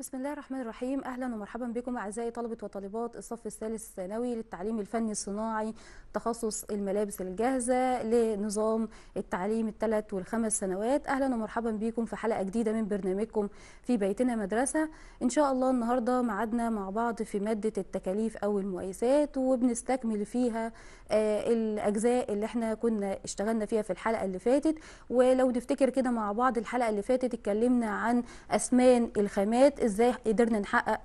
بسم الله الرحمن الرحيم اهلا ومرحبا بكم اعزائي طلبه وطالبات الصف الثالث الثانوي للتعليم الفني الصناعي تخصص الملابس الجاهزه لنظام التعليم الثلاث والخمس سنوات اهلا ومرحبا بكم في حلقه جديده من برنامجكم في بيتنا مدرسه ان شاء الله النهارده معادنا مع بعض في ماده التكاليف او المؤيسات وبنستكمل فيها آه، الاجزاء اللي احنا كنا اشتغلنا فيها في الحلقه اللي فاتت ولو نفتكر كده مع بعض الحلقه اللي فاتت اتكلمنا عن اسمان الخامات ازاي قدرنا نحقق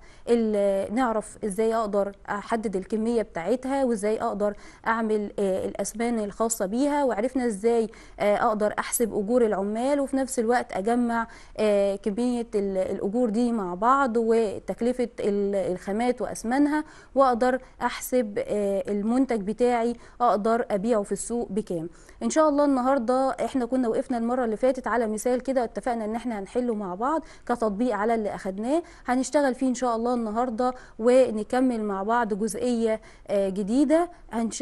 نعرف ازاي اقدر احدد الكميه بتاعتها وازاي اقدر اعمل آه، الاسبان الخاصه بيها وعرفنا ازاي آه، اقدر احسب اجور العمال وفي نفس الوقت اجمع آه، كميه الاجور دي مع بعض وتكلفه الخامات واسمانها واقدر احسب المنتج بتاعي اقدر ابيعه في السوق بكام ان شاء الله النهارده احنا كنا وقفنا المره اللي فاتت على مثال كده اتفقنا ان احنا هنحله مع بعض كتطبيق على اللي اخدناه هنشتغل فيه ان شاء الله النهارده ونكمل مع بعض جزئيه آه، جديده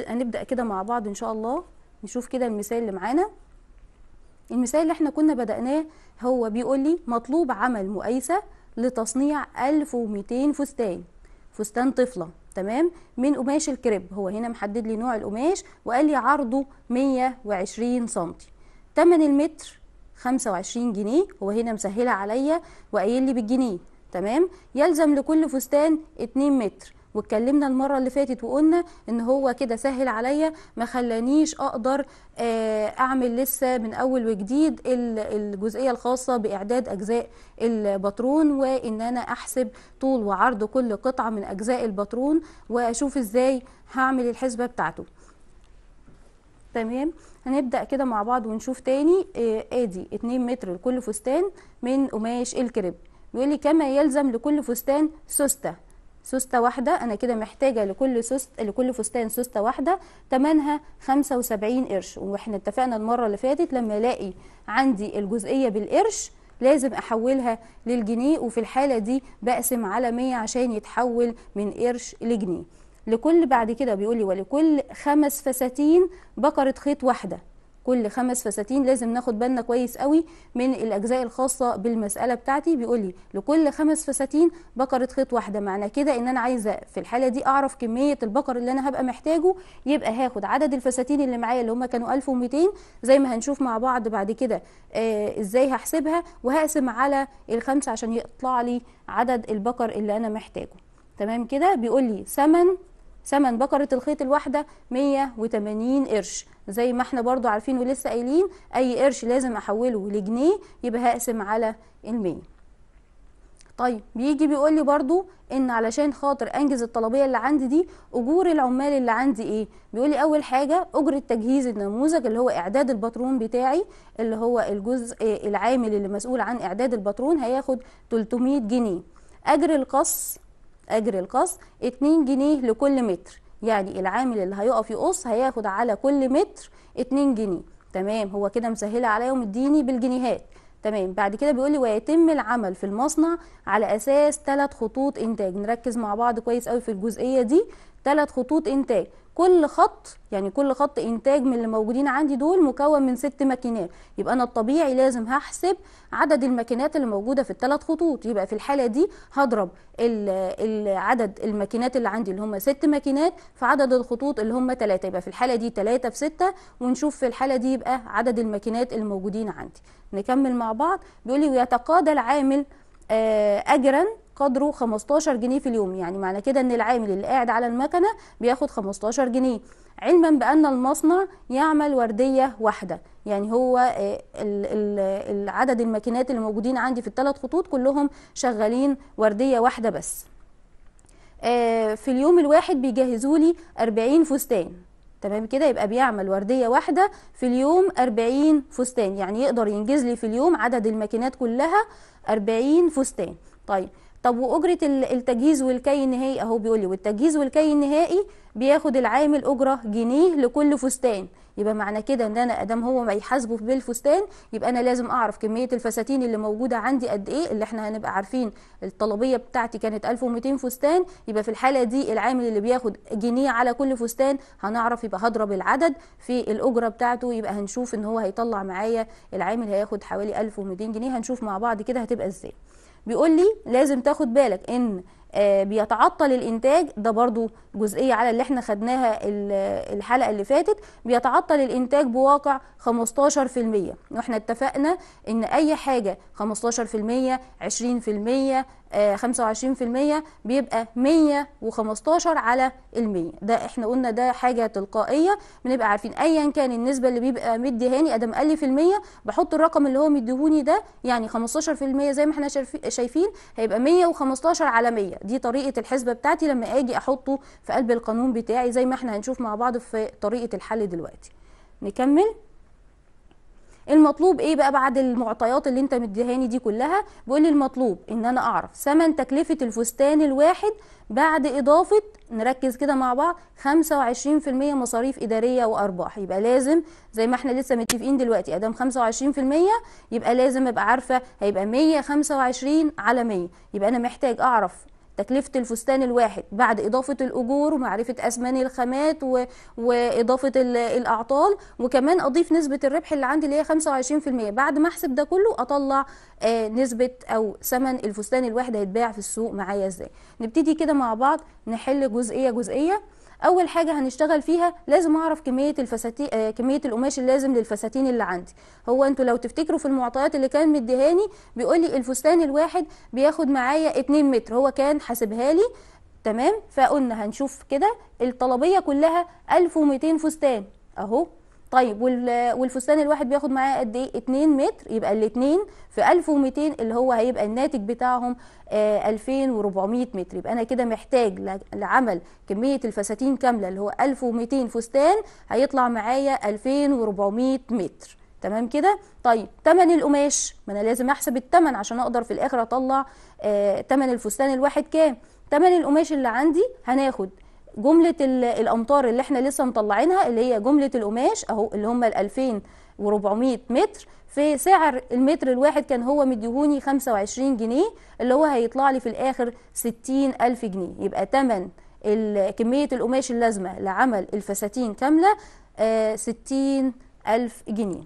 هنبدا كده مع بعض ان شاء الله نشوف كده المثال اللي معانا المثال اللي احنا كنا بدأناه هو بيقول لي مطلوب عمل مقايسة لتصنيع 1200 فستان فستان طفلة تمام من قماش الكريب هو هنا محدد لي نوع القماش وقال لي عرضه 120 سم تمن المتر 25 جنيه هو هنا مسهلة عليا وقايل لي بالجنيه تمام يلزم لكل فستان 2 متر واتكلمنا المره اللي فاتت وقلنا ان هو كده سهل عليا ما خلانيش اقدر آه، اعمل لسه من اول وجديد الجزئيه الخاصه باعداد اجزاء الباترون وان انا احسب طول وعرض كل قطعه من اجزاء الباترون واشوف ازاي هعمل الحسبه بتاعته تمام هنبدا كده مع بعض ونشوف تاني آه، ادي 2 متر لكل فستان من قماش الكريب بيقول لي كما يلزم لكل فستان سوسته سوسته واحده انا كده محتاجه لكل سوست لكل فستان سوسته واحده خمسة 75 قرش واحنا اتفقنا المره اللي فاتت لما الاقي عندي الجزئيه بالقرش لازم احولها للجنيه وفي الحاله دي بقسم على 100 عشان يتحول من قرش لجنيه لكل بعد كده بيقولي ولكل خمس فساتين بقره خيط واحده كل خمس فساتين لازم ناخد بالنا كويس قوي من الاجزاء الخاصه بالمساله بتاعتي بيقول لي لكل خمس فساتين بكره خيط واحده معنى كده ان انا عايزه في الحاله دي اعرف كميه البقر اللي انا هبقى محتاجه يبقى هاخد عدد الفساتين اللي معايا اللي هم كانوا 1200 زي ما هنشوف مع بعض بعد كده آه ازاي هحسبها وهقسم على الخمسه عشان يطلع لي عدد البقر اللي انا محتاجه تمام كده بيقول لي ثمن ثمن بقرة الخيط الواحدة 180 قرش زي ما احنا برضو عارفين ولسه قايلين اي قرش لازم احوله لجنيه يبقى هقسم على المية طيب بيجي بيقول لي برضو ان علشان خاطر انجز الطلبيه اللي عندي دي اجور العمال اللي عندي ايه بيقول لي اول حاجه اجره تجهيز النموذج اللي هو اعداد الباترون بتاعي اللي هو الجزء العامل اللي مسؤول عن اعداد الباترون هياخد 300 جنيه اجر القص اجر القص 2 جنيه لكل متر يعني العامل اللي هيقف يقص هياخد على كل متر 2 جنيه تمام هو كده مسهله عليا ومديني بالجنيهات تمام بعد كده بيقول لي ويتم العمل في المصنع على اساس ثلاث خطوط انتاج نركز مع بعض كويس قوي في الجزئيه دي ثلاث خطوط انتاج كل خط يعني كل خط انتاج من اللي موجودين عندي دول مكون من ست ماكينات يبقى انا الطبيعي لازم هحسب عدد الماكينات اللي موجوده في الثلاث خطوط يبقى في الحاله دي هضرب عدد الماكينات اللي عندي اللي هم ست ماكينات في عدد الخطوط اللي هم ثلاثه يبقى في الحاله دي ثلاثه في سته ونشوف في الحاله دي يبقى عدد الماكينات الموجودين عندي نكمل مع بعض بيقول لي ويتقاضى العامل آه، اجرا قدره 15 جنيه في اليوم يعني معنى كده ان العامل اللي قاعد على المكنه بياخد 15 جنيه علما بان المصنع يعمل ورديه واحده يعني هو آه، عدد الماكينات اللي موجودين عندي في الثلاث خطوط كلهم شغالين ورديه واحده بس آه، في اليوم الواحد بيجهزوا لي 40 فستان تمام كده يبقى بيعمل ورديه واحده في اليوم 40 فستان يعني يقدر ينجز لي في اليوم عدد الماكينات كلها 40 فستان طيب طب واجره التجهيز والكي النهائي اهو بيقول لي والتجهيز والكي النهائي بياخد العامل اجره جنيه لكل فستان يبقى معنى كده ان انا ادام هو ما يحاسبه بالفستان يبقى انا لازم اعرف كميه الفساتين اللي موجوده عندي قد ايه اللي احنا هنبقى عارفين الطلبيه بتاعتي كانت 1200 فستان يبقى في الحاله دي العامل اللي بياخد جنيه على كل فستان هنعرف يبقى هضرب العدد في الاجره بتاعته يبقى هنشوف ان هو هيطلع معايا العامل هياخد حوالي 1200 جنيه هنشوف مع بعض كده هتبقى ازاي بيقول لي لازم تاخد بالك ان آه، بيتعطل الانتاج ده برضو جزئيه على اللي احنا خدناها الحلقه اللي فاتت بيتعطل الانتاج بواقع 15% واحنا اتفقنا ان اي حاجه 15% 20% 25% بيبقى 115 على المية ده احنا قلنا ده حاجة تلقائية بنبقى عارفين ايا كان النسبة اللي بيبقى مديهاني ادم قال لي في المية بحط الرقم اللي هو مديهوني ده يعني 15% زي ما احنا شايفين هيبقى 115 على 100 دي طريقه الحسبه بتاعتي لما اجي احطه في قلب القانون بتاعي زي ما احنا هنشوف مع بعض في طريقه الحل دلوقتي نكمل المطلوب ايه بقى بعد المعطيات اللي انت مديهاني دي كلها بيقول لي المطلوب ان انا اعرف ثمن تكلفه الفستان الواحد بعد اضافه نركز كده مع بعض 25% مصاريف اداريه وارباح يبقى لازم زي ما احنا لسه متفقين دلوقتي ادام 25% يبقى لازم ابقى عارفه هيبقى 125 على 100 يبقى انا محتاج اعرف تكلفة الفستان الواحد بعد إضافة الأجور ومعرفة أسمان الخامات و... وإضافة الأعطال وكمان أضيف نسبة الربح اللي عندي اللي هي 25% بعد ما أحسب ده كله أطلع آه نسبة أو ثمن الفستان الواحد هيتباع في السوق معايا إزاي نبتدي كده مع بعض نحل جزئية جزئية اول حاجه هنشتغل فيها لازم اعرف كميه الفساتين آه، كميه القماش اللازم للفساتين اللي عندي هو انتوا لو تفتكروا في المعطيات اللي كان مديهاني بيقول لي الفستان الواحد بياخد معايا 2 متر هو كان حاسبها لي تمام فقلنا هنشوف كده الطلبيه كلها 1200 فستان اهو طيب والفستان الواحد بياخد معاه قد ايه 2 متر يبقى الاثنين في 1200 اللي هو هيبقى الناتج بتاعهم 2400 آه، متر يبقى انا كده محتاج لعمل كميه الفساتين كامله اللي هو 1200 فستان هيطلع معايا 2400 متر تمام كده طيب تمن القماش ما انا لازم احسب التمن عشان اقدر في الاخر اطلع آه، تمن الفستان الواحد كام تمن القماش اللي عندي هناخد جمله الامطار اللي احنا لسه مطلعينها اللي هي جمله القماش اهو اللي هم ال 2400 متر في سعر المتر الواحد كان هو مديهوني 25 جنيه اللي هو هيطلع لي في الاخر 60 ألف جنيه يبقى تمن كميه القماش اللازمه لعمل الفساتين كامله 60 آه، ألف جنيه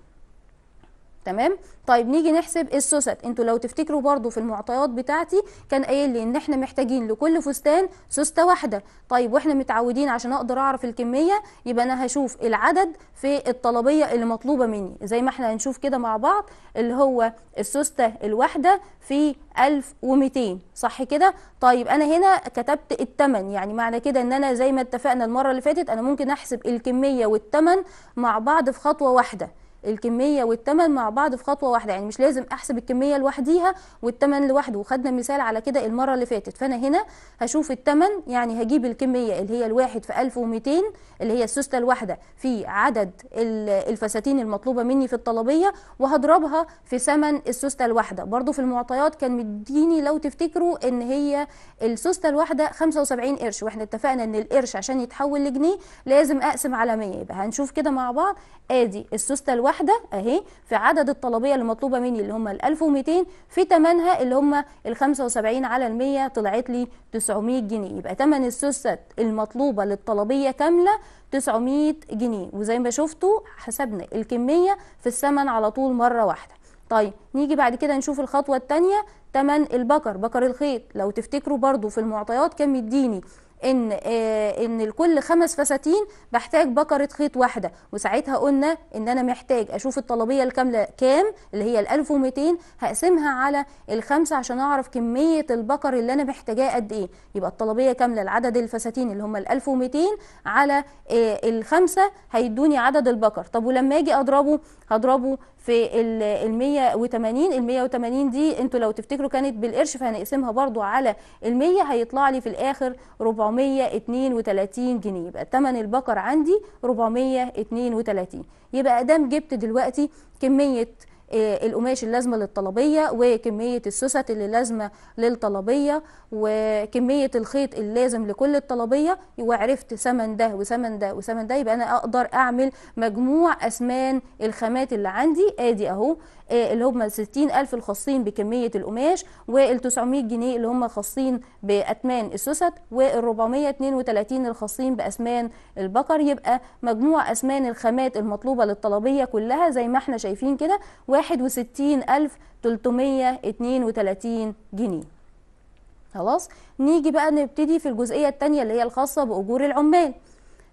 تمام طيب نيجي نحسب السوست انتوا لو تفتكروا برضو في المعطيات بتاعتي كان قايل لي ان احنا محتاجين لكل فستان سوسته واحده طيب واحنا متعودين عشان اقدر اعرف الكميه يبقى انا هشوف العدد في الطلبيه اللي مطلوبه مني زي ما احنا هنشوف كده مع بعض اللي هو السوسته الواحده في 1200 صح كده طيب انا هنا كتبت الثمن يعني معنى كده ان انا زي ما اتفقنا المره اللي فاتت انا ممكن احسب الكميه والثمن مع بعض في خطوه واحده الكميه والثمن مع بعض في خطوه واحده يعني مش لازم احسب الكميه لوحديها والثمن لوحده وخدنا مثال على كده المره اللي فاتت فانا هنا هشوف الثمن يعني هجيب الكميه اللي هي الواحد في 1200 اللي هي السوسته الواحده في عدد الفساتين المطلوبه مني في الطلبيه وهضربها في ثمن السوسته الواحده برضو في المعطيات كان مديني لو تفتكروا ان هي السوسته الواحده 75 قرش واحنا اتفقنا ان القرش عشان يتحول لجنيه لازم اقسم على 100 يبقى هنشوف كده مع بعض ادي السوسته الواحده اهي في عدد الطلبيه اللي مطلوبه مني اللي هم ال 1200 في ثمنها اللي هم ال 75 على ال 100 طلعت لي 900 جنيه يبقى ثمن السوسته المطلوبه للطلبيه كامله 900 جنيه وزي ما شفتوا حسبنا الكميه في الثمن على طول مره واحده طيب نيجي بعد كده نشوف الخطوه الثانيه ثمن البكر بكر الخيط لو تفتكروا برضو في المعطيات كان مديني ان آه، ان لكل خمس فساتين بحتاج بكره خيط واحده وساعتها قلنا ان انا محتاج اشوف الطلبيه الكامله كام اللي هي ال 1200 هقسمها على الخمسه عشان اعرف كميه البكر اللي انا محتاجاه قد ايه يبقى الطلبيه كامله لعدد الفساتين اللي هم ال 1200 على آه، الخمسه هيدوني عدد البكر طب ولما اجي اضربه هضربه في ال 180 ال 180 دي انتوا لو تفتكروا كانت بالقرش فهنقسمها برضو على ال 100 هيطلع لي في الاخر 432 جنيه يبقى ثمن البقر عندي 432 يبقى ادام جبت دلوقتي كميه آه، القماش اللازمه للطلبيه وكميه السوست اللي لازمه للطلبيه وكميه الخيط اللازم لكل الطلبيه وعرفت ثمن ده وثمن ده وثمن ده يبقى انا اقدر اعمل مجموع اسمان الخامات اللي عندي ادي اهو اللي هم 60000 الخاصين بكميه القماش وال 900 جنيه اللي هم خاصين باتمان السوست وال 432 الخاصين باسمان البقر يبقى مجموع اسمان الخامات المطلوبه للطلبيه كلها زي ما احنا شايفين كده 61332 جنيه خلاص نيجي بقى نبتدي في الجزئيه الثانيه اللي هي الخاصه باجور العمال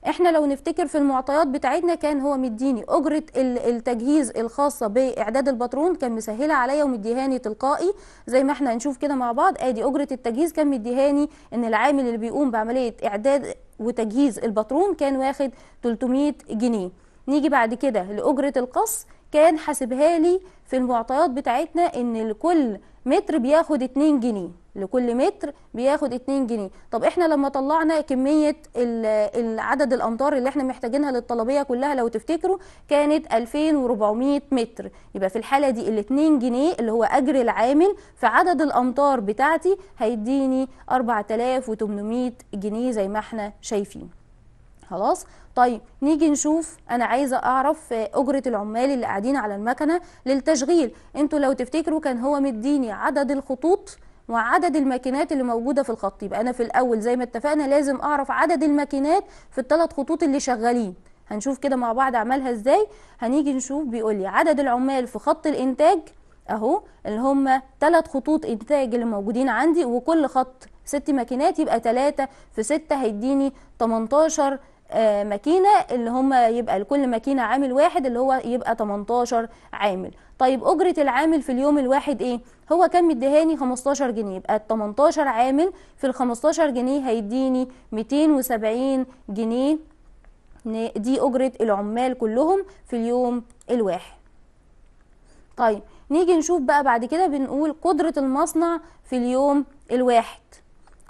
احنا لو نفتكر في المعطيات بتاعتنا كان هو مديني اجره التجهيز الخاصه باعداد الباترون كان مسهله عليا ومديهاني تلقائي زي ما احنا هنشوف كده مع بعض ادي اجره التجهيز كان مديهاني ان العامل اللي بيقوم بعمليه اعداد وتجهيز الباترون كان واخد 300 جنيه نيجي بعد كده لاجره القص كان حاسبها لي في المعطيات بتاعتنا ان لكل متر بياخد 2 جنيه لكل متر بياخد 2 جنيه طب احنا لما طلعنا كمية عدد الامتار اللي احنا محتاجينها للطلبية كلها لو تفتكروا كانت 2400 متر يبقى في الحالة دي ال 2 جنيه اللي هو اجر العامل في عدد الامتار بتاعتي هيديني 4800 جنيه زي ما احنا شايفين خلاص طيب نيجي نشوف انا عايزه اعرف آه، اجره العمال اللي قاعدين على المكنه للتشغيل انتوا لو تفتكروا كان هو مديني عدد الخطوط وعدد الماكينات اللي موجوده في الخط يبقى انا في الاول زي ما اتفقنا لازم اعرف عدد الماكينات في الثلاث خطوط اللي شغالين هنشوف كده مع بعض عملها ازاي هنيجي نشوف بيقول لي عدد العمال في خط الانتاج اهو اللي هم ثلاث خطوط انتاج اللي موجودين عندي وكل خط ست ماكينات يبقى 3 في 6 هيديني 18 آه، ماكينه اللي هم يبقى لكل ماكينه عامل واحد اللي هو يبقى 18 عامل طيب اجره العامل في اليوم الواحد ايه هو كان مديهاني 15 جنيه يبقى ال 18 عامل في ال 15 جنيه هيديني 270 جنيه دي اجره العمال كلهم في اليوم الواحد طيب نيجي نشوف بقى بعد كده بنقول قدره المصنع في اليوم الواحد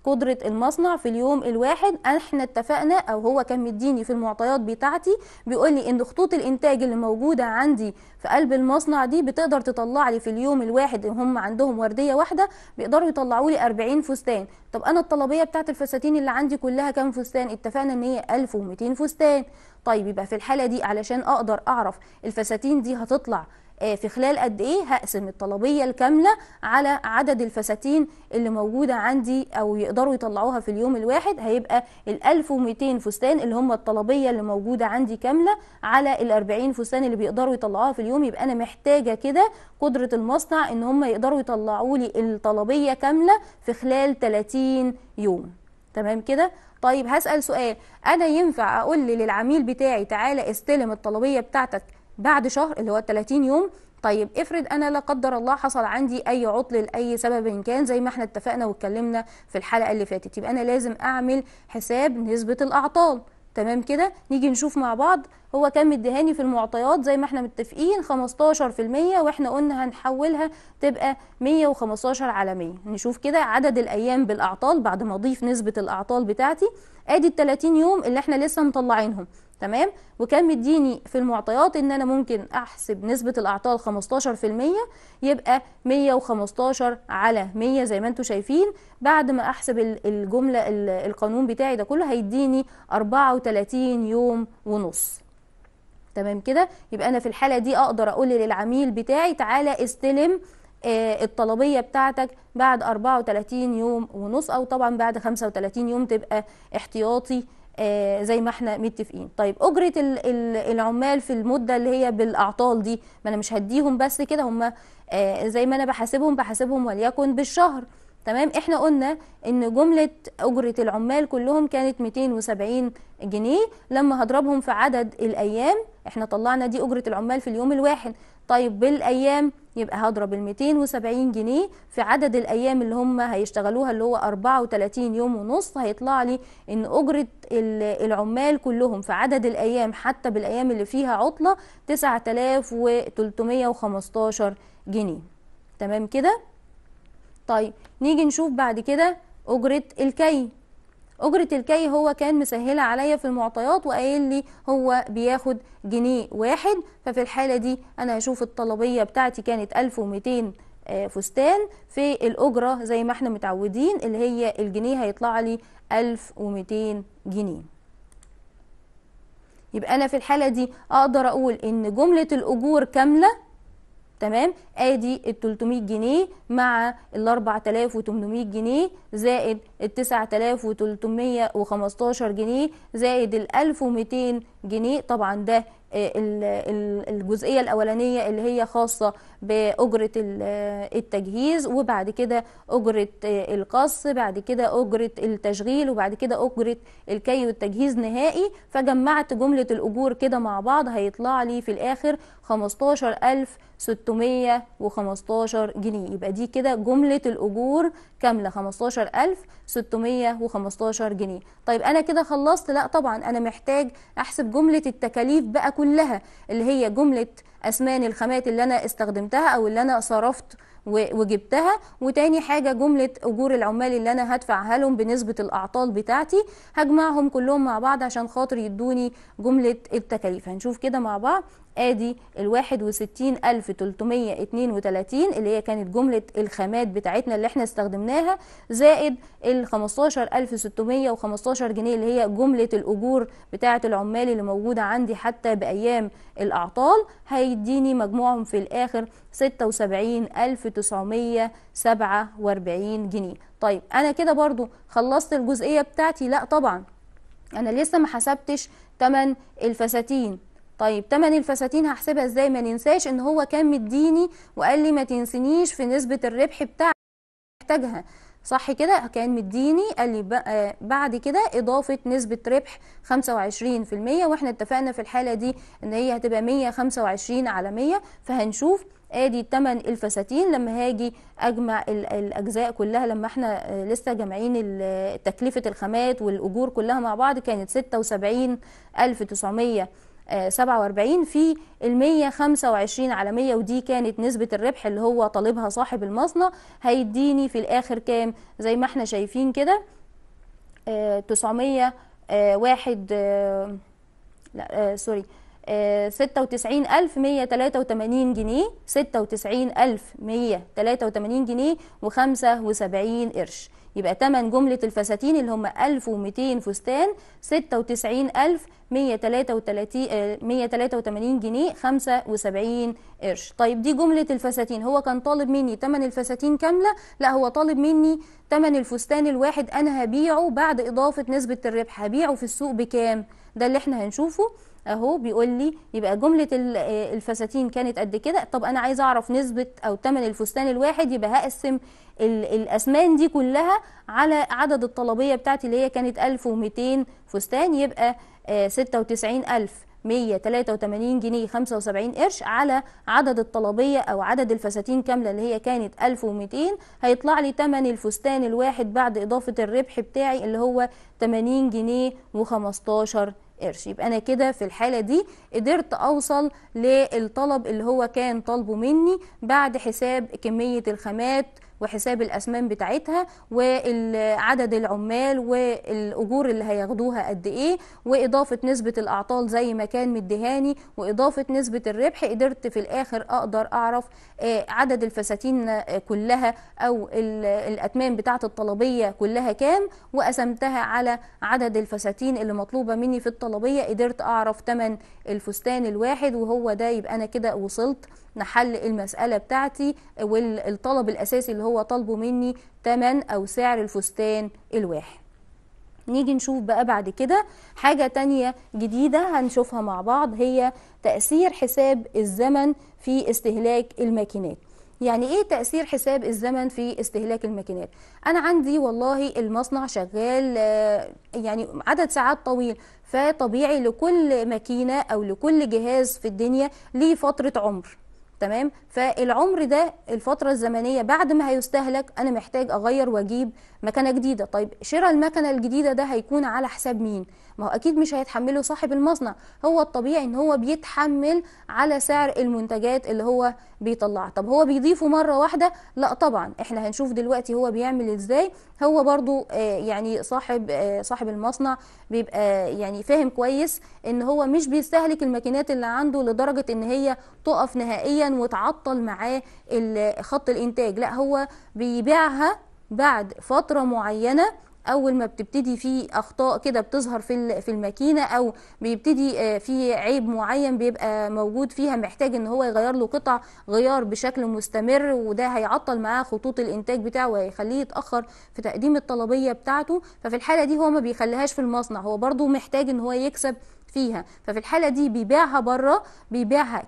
قدرة المصنع في اليوم الواحد احنا اتفقنا او هو كان مديني في المعطيات بتاعتي بيقول لي ان خطوط الانتاج اللي موجودة عندي في قلب المصنع دي بتقدر تطلع لي في اليوم الواحد هم عندهم وردية واحدة بيقدروا يطلعوا لي 40 فستان طب انا الطلبية بتاعت الفساتين اللي عندي كلها كام فستان اتفقنا ان هي 1200 فستان طيب يبقى في الحالة دي علشان اقدر اعرف الفساتين دي هتطلع آه، في خلال قد ايه هقسم الطلبيه الكامله على عدد الفساتين اللي موجوده عندي او يقدروا يطلعوها في اليوم الواحد هيبقى ال 1200 فستان اللي هم الطلبيه اللي موجوده عندي كامله على ال 40 فستان اللي بيقدروا يطلعوها في اليوم يبقى انا محتاجه كده قدره المصنع ان هم يقدروا يطلعوا لي الطلبيه كامله في خلال 30 يوم تمام كده طيب هسال سؤال انا ينفع اقول للعميل بتاعي تعالى استلم الطلبيه بتاعتك بعد شهر اللي هو 30 يوم طيب افرض انا لا قدر الله حصل عندي اي عطل لاي سبب كان زي ما احنا اتفقنا واتكلمنا في الحلقه اللي فاتت يبقى انا لازم اعمل حساب نسبه الاعطال تمام كده نيجي نشوف مع بعض هو كم الدهاني في المعطيات زي ما احنا متفقين 15% واحنا قلنا هنحولها تبقى 115 على 100 نشوف كده عدد الايام بالاعطال بعد ما اضيف نسبه الاعطال بتاعتي ادي ال 30 يوم اللي احنا لسه مطلعينهم تمام وكان مديني في المعطيات ان انا ممكن احسب نسبه الاعطال 15% يبقى 115 على 100 زي ما انتم شايفين بعد ما احسب الجمله القانون بتاعي ده كله هيديني 34 يوم ونص تمام كده يبقى انا في الحاله دي اقدر اقول للعميل بتاعي تعالى استلم آه، الطلبية بتاعتك بعد 34 يوم ونص أو طبعا بعد 35 يوم تبقى احتياطي آه، زي ما احنا متفقين طيب اجره العمال في المده اللي هي بالاعطال دي ما انا مش هديهم بس كده هم آه، زي ما انا بحاسبهم بحاسبهم وليكن بالشهر تمام احنا قلنا ان جملة اجرة العمال كلهم كانت 270 جنيه لما هضربهم في عدد الايام احنا طلعنا دي اجرة العمال في اليوم الواحد طيب بالايام يبقى هضرب ال 270 جنيه في عدد الايام اللي هم هيشتغلوها اللي هو 34 يوم ونص هيطلع لي ان اجره العمال كلهم في عدد الايام حتى بالايام اللي فيها عطله 9315 جنيه تمام كده طيب نيجي نشوف بعد كده أجرة الكي أجرة الكي هو كان مسهلة عليا في المعطيات وقايل لي هو بياخد جنيه واحد ففي الحالة دي أنا هشوف الطلبية بتاعتي كانت 1200 آه، فستان في الأجرة زي ما احنا متعودين اللي هي الجنيه هيطلع لي 1200 جنيه يبقى أنا في الحالة دي أقدر أقول إن جملة الأجور كاملة تمام ادي ال 300 جنيه مع ال 4800 جنيه زائد ال 9315 جنيه زائد ال 1200 جنيه طبعا ده آه، الجزئيه الاولانيه اللي هي خاصه باجره التجهيز وبعد كده اجره القص بعد كده اجره التشغيل وبعد كده اجره الكي والتجهيز نهائي فجمعت جمله الاجور كده مع بعض هيطلع لي في الاخر 15615 جنيه يبقى دي كده جمله الاجور كامله 15615 جنيه طيب انا كده خلصت لا طبعا انا محتاج احسب جمله التكاليف بقى كلها اللي هي جمله اسمان الخامات اللي انا استخدمتها استخدمتها او اللي انا صرفت وجبتها وتاني حاجة جملة أجور العمال اللي أنا هدفعها لهم بنسبة الأعطال بتاعتي هجمعهم كلهم مع بعض عشان خاطر يدوني جملة التكاليف هنشوف كده مع بعض ادي ال 61332 اللي هي كانت جمله الخامات بتاعتنا اللي احنا استخدمناها زائد ال 15615 جنيه اللي هي جمله الاجور بتاعه العمال اللي موجوده عندي حتى بايام الاعطال هيديني مجموعهم في الاخر 76947 جنيه طيب انا كده برضو خلصت الجزئيه بتاعتي لا طبعا انا لسه ما حسبتش تمن الفساتين طيب تمن الفساتين هحسبها ازاي ما ننساش ان هو كان مديني وقال لي ما تنسنيش في نسبه الربح بتاع محتاجها صح كده كان مديني قال لي آه، بعد كده اضافه نسبه ربح 25% واحنا اتفقنا في الحاله دي ان هي هتبقى 125 على 100 فهنشوف ادي تمن الفساتين لما هاجي اجمع الاجزاء كلها لما احنا آه، لسه جامعين تكلفه الخامات والاجور كلها مع بعض كانت 76900 47 في ال 125 على 100 ودي كانت نسبة الربح اللي هو طالبها صاحب المصنع هيديني في الآخر كام زي ما احنا شايفين كده 901 آه، آه، آه، لا سوري 96183 جنيه 96183 جنيه و75 قرش يبقى تمن جملة الفساتين اللي هم 1200 فستان 96183 آه، جنيه 75 قرش طيب دي جملة الفساتين هو كان طالب مني تمن الفساتين كاملة لا هو طالب مني تمن الفستان الواحد أنا هبيعه بعد إضافة نسبة الربح هبيعه في السوق بكام ده اللي احنا هنشوفه اهو بيقول لي يبقى جمله آه، الفساتين كانت قد كده طب انا عايز اعرف نسبه او ثمن الفستان الواحد يبقى هقسم الاسمان دي كلها على عدد الطلبيه بتاعتي اللي هي كانت 1200 فستان يبقى 96000 آه، 183 جنيه 75 قرش على عدد الطلبية أو عدد الفساتين كاملة اللي هي كانت 1200 هيطلع لي تمن الفستان الواحد بعد إضافة الربح بتاعي اللي هو 80 جنيه و15 قرش يبقى انا كده في الحاله دي قدرت اوصل للطلب اللي هو كان طالبه مني بعد حساب كميه الخامات وحساب الاسمان بتاعتها وعدد العمال والاجور اللي هياخدوها قد ايه واضافه نسبه الاعطال زي ما كان مديهاني واضافه نسبه الربح قدرت في الاخر اقدر اعرف آه، عدد الفساتين آه، كلها او الاتمام بتاعه الطلبيه كلها كام وقسمتها على عدد الفساتين اللي مطلوبه مني في الطلبيه قدرت اعرف ثمن الفستان الواحد وهو ده يبقى انا كده وصلت نحل المساله بتاعتي والطلب الاساسي اللي هو هو طالبه مني تمن أو سعر الفستان الواحد نيجي نشوف بقى بعد كده حاجة تانية جديدة هنشوفها مع بعض هي تأثير حساب الزمن في استهلاك الماكينات يعني ايه تأثير حساب الزمن في استهلاك الماكينات انا عندي والله المصنع شغال آه، يعني عدد ساعات طويل فطبيعي لكل ماكينة او لكل جهاز في الدنيا ليه فترة عمر تمام فالعمر ده الفتره الزمنيه بعد ما هيستهلك انا محتاج اغير واجيب مكنه جديده طيب شراء المكنه الجديده ده هيكون على حساب مين ما هو اكيد مش هيتحمله صاحب المصنع هو الطبيعي ان هو بيتحمل على سعر المنتجات اللي هو بيطلعها طب هو بيضيفه مره واحده لا طبعا احنا هنشوف دلوقتي هو بيعمل ازاي هو برضو آه، يعني صاحب آه، صاحب المصنع بيبقى آه، يعني فاهم كويس ان هو مش بيستهلك الماكينات اللي عنده لدرجه ان هي تقف نهائيا وتعطل معاه خط الانتاج لا هو بيبيعها بعد فتره معينه اول ما بتبتدي في اخطاء كده بتظهر في في الماكينه او بيبتدي آه، في عيب معين بيبقى موجود فيها محتاج ان هو يغير له قطع غيار بشكل مستمر وده هيعطل معاه خطوط الانتاج بتاعه وهيخليه يتاخر في تقديم الطلبيه بتاعته ففي الحاله دي هو ما بيخليهاش في المصنع هو برضو محتاج ان هو يكسب فيها ففي الحاله دي بيبيعها بره بيبيعها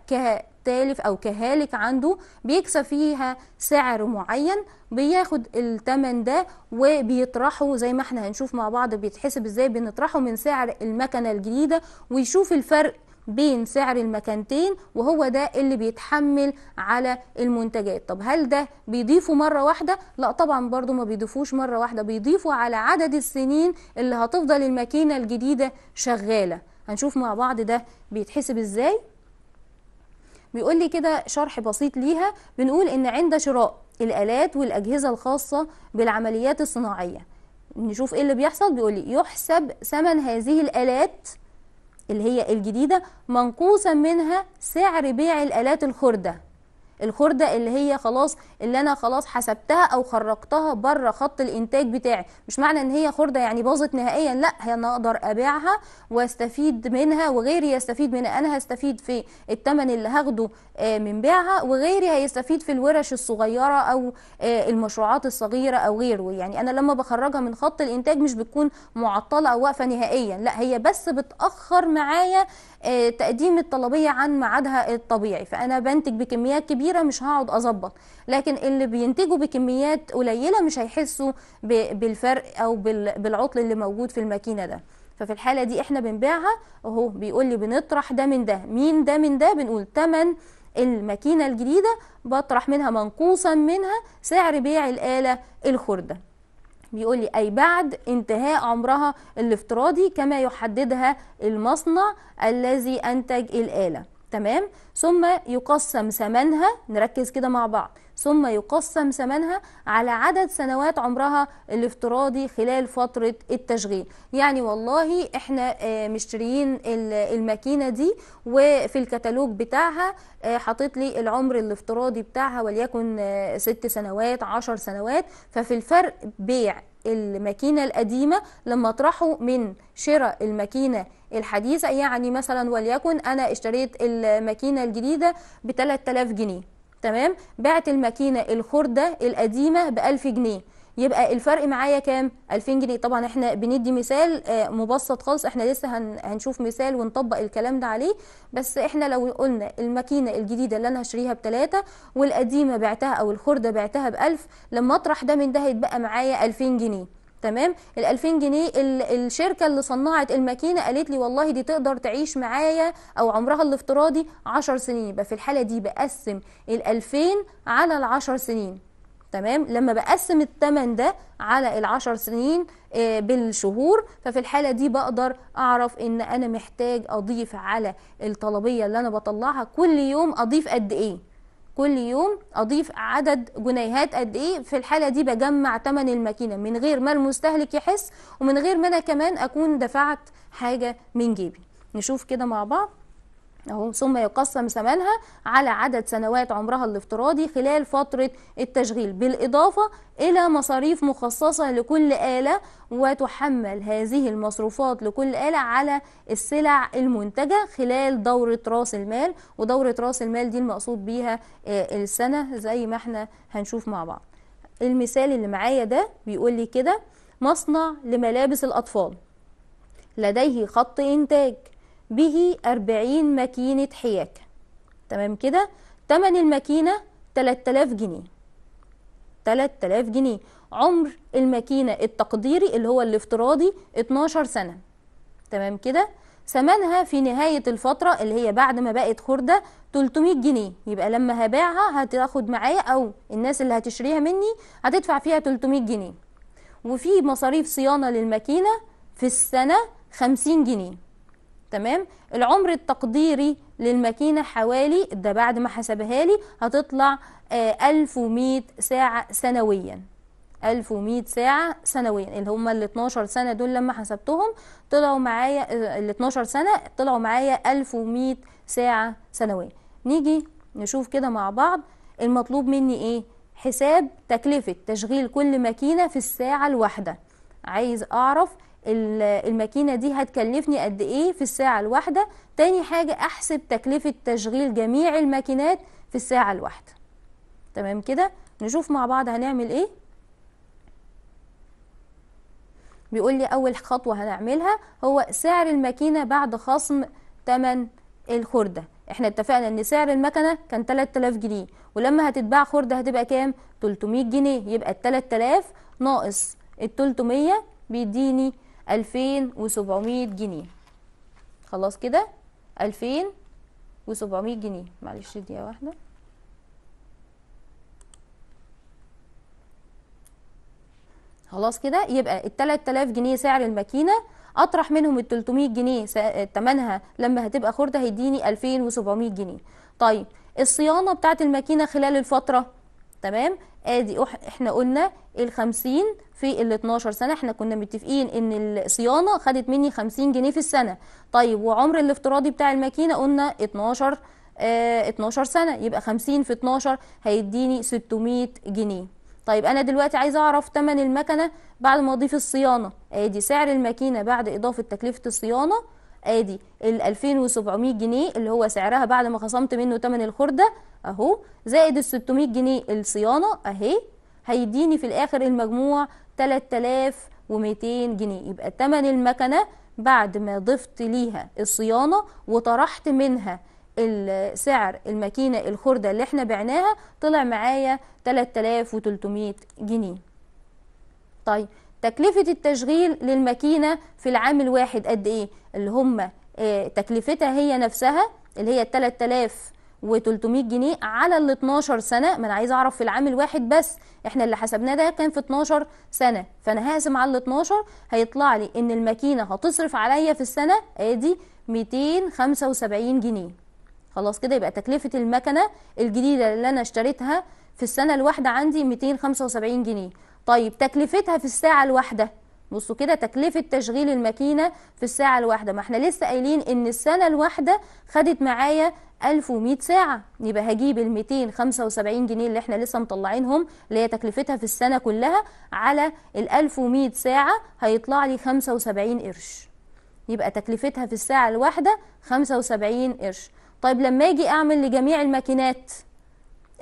تالف او كهالك عنده بيكسب فيها سعر معين بياخد التمن ده وبيطرحه زي ما احنا هنشوف مع بعض بيتحسب ازاي بنطرحه من سعر المكنه الجديده ويشوف الفرق بين سعر المكانتين وهو ده اللي بيتحمل على المنتجات طب هل ده بيضيفه مرة واحدة؟ لا طبعا برضو ما بيضيفوش مرة واحدة بيضيفوا على عدد السنين اللي هتفضل الماكينة الجديدة شغالة هنشوف مع بعض ده بيتحسب ازاي بيقول لي كده شرح بسيط ليها بنقول ان عند شراء الالات والاجهزه الخاصه بالعمليات الصناعيه نشوف ايه اللي بيحصل بيقول لي يحسب ثمن هذه الالات اللي هي الجديده منقوصا منها سعر بيع الالات الخرده الخردة اللي هي خلاص اللي انا خلاص حسبتها او خرجتها بره خط الانتاج بتاعي مش معنى ان هي خردة يعني باظت نهائيا لا هي انا اقدر ابيعها واستفيد منها وغيري يستفيد منها انا هستفيد في التمن اللي هاخده آه، من بيعها وغيري هيستفيد في الورش الصغيرة او آه، المشروعات الصغيرة او غيره يعني انا لما بخرجها من خط الانتاج مش بتكون معطلة او واقفة نهائيا لا هي بس بتأخر معايا آه، تقديم الطلبيه عن ميعادها الطبيعي فانا بنتج بكميات كبيره مش هقعد اظبط لكن اللي بينتجوا بكميات قليله مش هيحسوا بالفرق او بالعطل اللي موجود في الماكينه ده ففي الحاله دي احنا بنبيعها اهو بيقول لي بنطرح ده من ده مين ده من ده بنقول تمن الماكينه الجديده بطرح منها منقوصا منها سعر بيع الاله الخرده بيقول لي أي بعد انتهاء عمرها الافتراضي كما يحددها المصنع الذي أنتج الآلة تمام ثم يقسم ثمنها نركز كده مع بعض ثم يقسم ثمنها على عدد سنوات عمرها الافتراضي خلال فترة التشغيل يعني والله احنا آه، مشتريين الماكينة دي وفي الكتالوج بتاعها آه، حاطط لي العمر الافتراضي بتاعها وليكن آه، ست سنوات عشر سنوات ففي الفرق بيع الماكينة القديمة لما اطرحه من شراء الماكينة الحديثة يعني مثلا وليكن أنا اشتريت الماكينة الجديدة ب 3000 جنيه تمام بعت الماكينة الخردة القديمة ب 1000 جنيه يبقى الفرق معايا كام 2000 جنيه طبعا احنا بندي مثال آه، مبسط خالص احنا لسه هنشوف مثال ونطبق الكلام ده عليه بس احنا لو قلنا الماكينه الجديده اللي انا هشتريها بتلاتة والقديمه بعتها او الخرده بعتها 1000 لما اطرح ده من ده هيتبقى معايا 2000 جنيه تمام ال 2000 جنيه الشركه اللي صنعت الماكينه قالت لي والله دي تقدر تعيش معايا او عمرها الافتراضي 10 سنين يبقى في الحاله دي بقسم ال 2000 على ال 10 سنين تمام لما بقسم الثمن ده على العشر سنين آه، بالشهور ففي الحالة دي بقدر أعرف إن أنا محتاج أضيف على الطلبية اللي أنا بطلعها كل يوم أضيف قد إيه كل يوم أضيف عدد جنيهات قد إيه في الحالة دي بجمع تمن الماكينة من غير ما المستهلك يحس ومن غير ما أنا كمان أكون دفعت حاجة من جيبي نشوف كده مع بعض أهو ثم يقسم ثمنها على عدد سنوات عمرها الافتراضي خلال فترة التشغيل بالإضافة إلى مصاريف مخصصة لكل آلة وتحمل هذه المصروفات لكل آلة على السلع المنتجة خلال دورة راس المال ودورة راس المال دي المقصود بيها آه، السنة زي ما احنا هنشوف مع بعض المثال اللي معايا ده بيقول لي كده مصنع لملابس الأطفال لديه خط إنتاج به 40 ماكينة حياكة تمام كده تمن الماكينة 3000 جنيه 3000 جنيه عمر الماكينة التقديري اللي هو الافتراضي 12 سنة تمام كده ثمنها في نهاية الفترة اللي هي بعد ما بقت خردة 300 جنيه يبقى لما هبيعها هتاخد معايا أو الناس اللي هتشريها مني هتدفع فيها 300 جنيه وفي مصاريف صيانة للماكينة في السنة 50 جنيه تمام العمر التقديري للماكينة حوالي ده بعد ما حسبها لي هتطلع 1100 آه، ساعة سنويا 1100 ساعة سنويا اللي هما ال 12 سنة دول لما حسبتهم طلعوا معايا آه، ال 12 سنة طلعوا معايا 1100 ساعة سنويا نيجي نشوف كده مع بعض المطلوب مني ايه حساب تكلفة تشغيل كل ماكينة في الساعة الواحدة عايز اعرف الماكينه دي هتكلفني قد ايه في الساعه الواحده تاني حاجه احسب تكلفه تشغيل جميع الماكينات في الساعه الواحده تمام كده نشوف مع بعض هنعمل ايه بيقول لي اول خطوه هنعملها هو سعر الماكينه بعد خصم تمن الخرده احنا اتفقنا ان سعر المكنه كان 3000 جنيه ولما هتتباع خرده هتبقى كام 300 جنيه يبقى ال 3000 ناقص ال 300 بيديني 2700 جنيه خلاص كده 2700 جنيه معلش دقيقة واحدة خلاص كده يبقى ال 3000 جنيه سعر الماكينة اطرح منهم ال 300 جنيه ثمنها آه، لما هتبقى خردة هيديني 2700 جنيه طيب الصيانة بتاعت الماكينة خلال الفترة تمام ادي احنا قلنا ال 50 في ال 12 سنه احنا كنا متفقين ان الصيانه خدت مني 50 جنيه في السنه طيب وعمر الافتراضي بتاع الماكينه قلنا 12 اه 12 سنه يبقى 50 في 12 هيديني 600 جنيه طيب انا دلوقتي عايزه اعرف ثمن المكنه بعد ما اضيف الصيانه ادي سعر الماكينه بعد اضافه تكلفه الصيانه ادي ال 2700 جنيه اللي هو سعرها بعد ما خصمت منه تمن الخردة اهو زائد ال 600 جنيه الصيانة اهي هيديني في الاخر المجموع 3200 جنيه يبقى تمن المكنة بعد ما ضفت ليها الصيانة وطرحت منها السعر الماكينة الخردة اللي احنا بعناها طلع معايا 3300 جنيه طيب تكلفة التشغيل للماكينة في العام الواحد قد إيه اللي هم آه، تكلفتها هي نفسها اللي هي 3000 و300 جنيه على ال 12 سنه ما انا عايز اعرف في العام الواحد بس احنا اللي حسبناه ده كان في 12 سنه فانا هقسم على ال 12 هيطلع لي ان الماكينه هتصرف عليا في السنه ادي 275 جنيه خلاص كده يبقى تكلفه المكنه الجديده اللي انا اشتريتها في السنه الواحده عندي 275 جنيه طيب تكلفتها في الساعة الواحدة بصوا كده تكلفة تشغيل الماكينة في الساعة الواحدة ما احنا لسه قايلين ان السنة الواحدة خدت معايا 1100 ساعة يبقى هجيب ال 275 جنيه اللي احنا لسه مطلعينهم اللي هي تكلفتها في السنة كلها على ال 1100 ساعة هيطلع لي 75 قرش يبقى تكلفتها في الساعة الواحدة 75 قرش طيب لما اجي اعمل لجميع الماكينات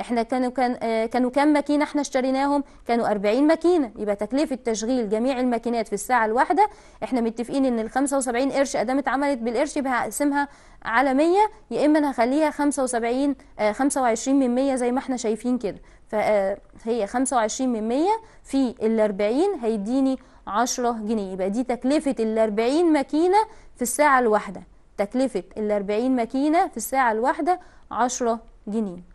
احنا كانوا كان آه، كانوا كام ماكينه احنا اشتريناهم كانوا 40 ماكينه يبقى تكلفه تشغيل جميع الماكينات في الساعه الواحده احنا متفقين ان ال 75 قرش ادام اتعملت بالقرش يبقى هقسمها على 100 يا اما انا هخليها 75 25 آه، من 100 زي ما احنا شايفين كده فهي آه، 25 من 100 في ال 40 هيديني 10 جنيه يبقى دي تكلفه ال 40 ماكينه في الساعه الواحده تكلفه ال 40 ماكينه في الساعه الواحده 10 جنيه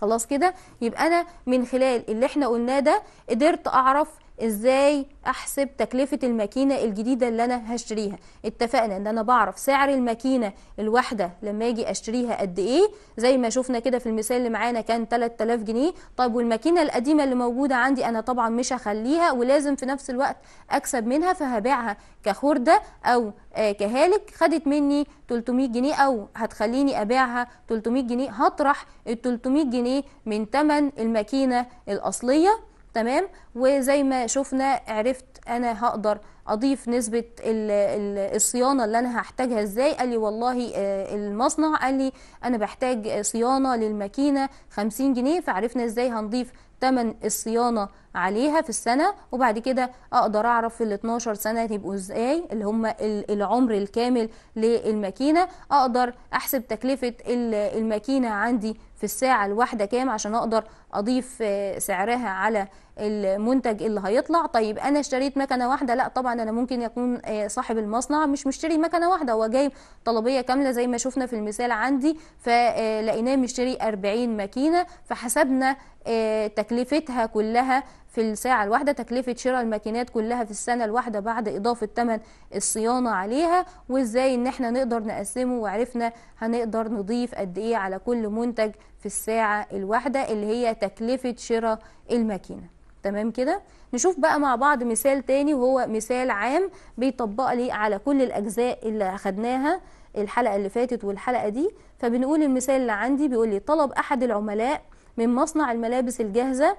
خلاص كده يبقى انا من خلال اللي احنا قلناه ده قدرت اعرف ازاي احسب تكلفه الماكينه الجديده اللي انا هشتريها اتفقنا ان انا بعرف سعر الماكينه الواحده لما اجي اشتريها قد ايه زي ما شفنا كده في المثال اللي معانا كان 3000 جنيه طيب والماكينه القديمه اللي موجوده عندي انا طبعا مش هخليها ولازم في نفس الوقت اكسب منها فهبيعها كخرده او آه، كهالك خدت مني 300 جنيه او هتخليني ابيعها 300 جنيه هطرح ال 300 جنيه من تمن الماكينه الاصليه تمام وزي ما شفنا عرفت انا هقدر اضيف نسبه الصيانه اللي انا هحتاجها ازاي قال لي والله آه، المصنع قال لي انا بحتاج صيانه للماكينه 50 جنيه فعرفنا ازاي هنضيف ثمن الصيانه عليها في السنه وبعد كده اقدر اعرف في ال 12 سنه هيبقوا ازاي اللي هم العمر الكامل للماكينه اقدر احسب تكلفه الماكينه عندي في الساعة الواحدة كام عشان أقدر أضيف سعرها على المنتج اللي هيطلع طيب أنا اشتريت مكنة واحدة لا طبعا أنا ممكن يكون آه، صاحب المصنع مش مشتري مكنة واحدة هو جايب طلبية كاملة زي ما شفنا في المثال عندي فلقيناه آه، مشتري 40 ماكينة فحسبنا آه، تكلفتها كلها في الساعة الواحدة تكلفة شراء الماكينات كلها في السنة الواحدة بعد إضافة ثمن الصيانة عليها وإزاي إن إحنا نقدر نقسمه وعرفنا هنقدر نضيف قد إيه على كل منتج في الساعة الواحدة اللي هي تكلفة شراء الماكينة تمام كده نشوف بقى مع بعض مثال تاني وهو مثال عام بيطبق لي على كل الأجزاء اللي أخدناها الحلقة اللي فاتت والحلقة دي فبنقول المثال اللي عندي بيقول لي طلب أحد العملاء من مصنع الملابس الجاهزة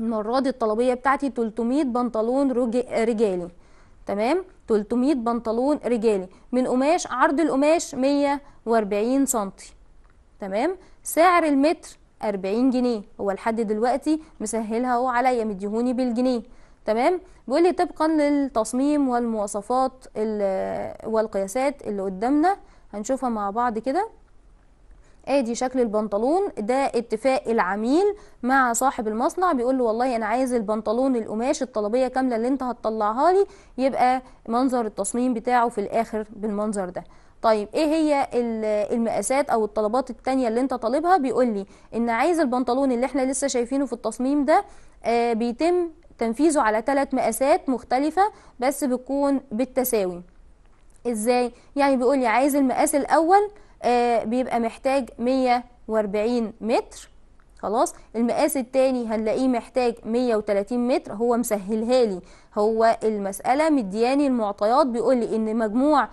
المره دي الطلبيه بتاعتي 300 بنطلون رجالي تمام 300 بنطلون رجالي من قماش عرض القماش 140 سم تمام سعر المتر 40 جنيه هو لحد دلوقتي مسهلها اهو عليا مديهوني بالجنيه تمام بيقول لي طبقا للتصميم والمواصفات والقياسات اللي قدامنا هنشوفها مع بعض كده ادي شكل البنطلون ده اتفاق العميل مع صاحب المصنع بيقول له والله انا عايز البنطلون القماش الطلبيه كامله اللي انت هتطلعها لي يبقى منظر التصميم بتاعه في الاخر بالمنظر ده طيب ايه هي المقاسات او الطلبات التانية اللي انت طالبها بيقول لي ان عايز البنطلون اللي احنا لسه شايفينه في التصميم ده آه بيتم تنفيذه على ثلاث مقاسات مختلفة بس بتكون بالتساوي ازاي يعني بيقول لي عايز المقاس الاول آه، بيبقى محتاج 140 متر خلاص المقاس التاني هنلاقيه محتاج 130 متر هو مسهلها لي هو المسألة مدياني المعطيات بيقول لي ان مجموع